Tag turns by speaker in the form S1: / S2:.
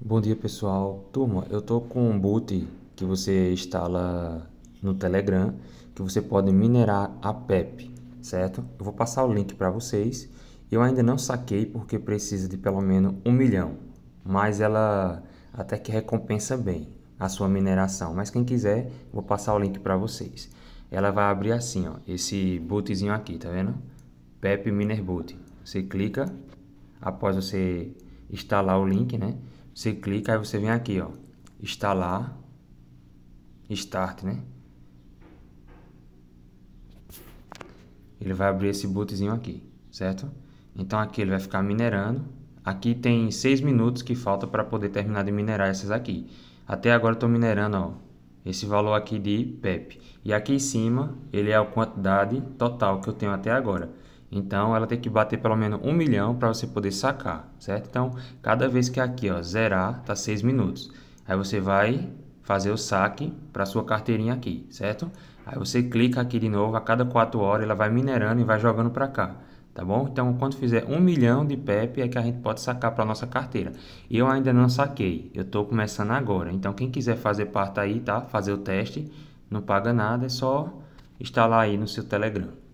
S1: Bom dia pessoal, turma, eu tô com um boot que você instala no Telegram, que você pode minerar a PEP, certo? Eu vou passar o link para vocês. Eu ainda não saquei porque precisa de pelo menos um milhão, mas ela até que recompensa bem a sua mineração. Mas quem quiser, vou passar o link para vocês. Ela vai abrir assim, ó, esse bootzinho aqui, tá vendo? PEP Miner Boot. Você clica, após você instalar o link, né? Você clica, aí você vem aqui, ó. Instalar. Start, né? Ele vai abrir esse bootzinho aqui, certo? Então aqui ele vai ficar minerando. Aqui tem 6 minutos que falta para poder terminar de minerar essas aqui. Até agora estou minerando, ó, esse valor aqui de PEP. E aqui em cima, ele é a quantidade total que eu tenho até agora. Então, ela tem que bater pelo menos um milhão para você poder sacar, certo? Então, cada vez que aqui, ó, zerar, tá 6 minutos. Aí você vai fazer o saque para sua carteirinha aqui, certo? Aí você clica aqui de novo, a cada 4 horas ela vai minerando e vai jogando para cá, tá bom? Então, quando fizer um milhão de PEP é que a gente pode sacar para nossa carteira. Eu ainda não saquei, eu estou começando agora. Então, quem quiser fazer parte aí, tá? Fazer o teste, não paga nada, é só instalar aí no seu Telegram.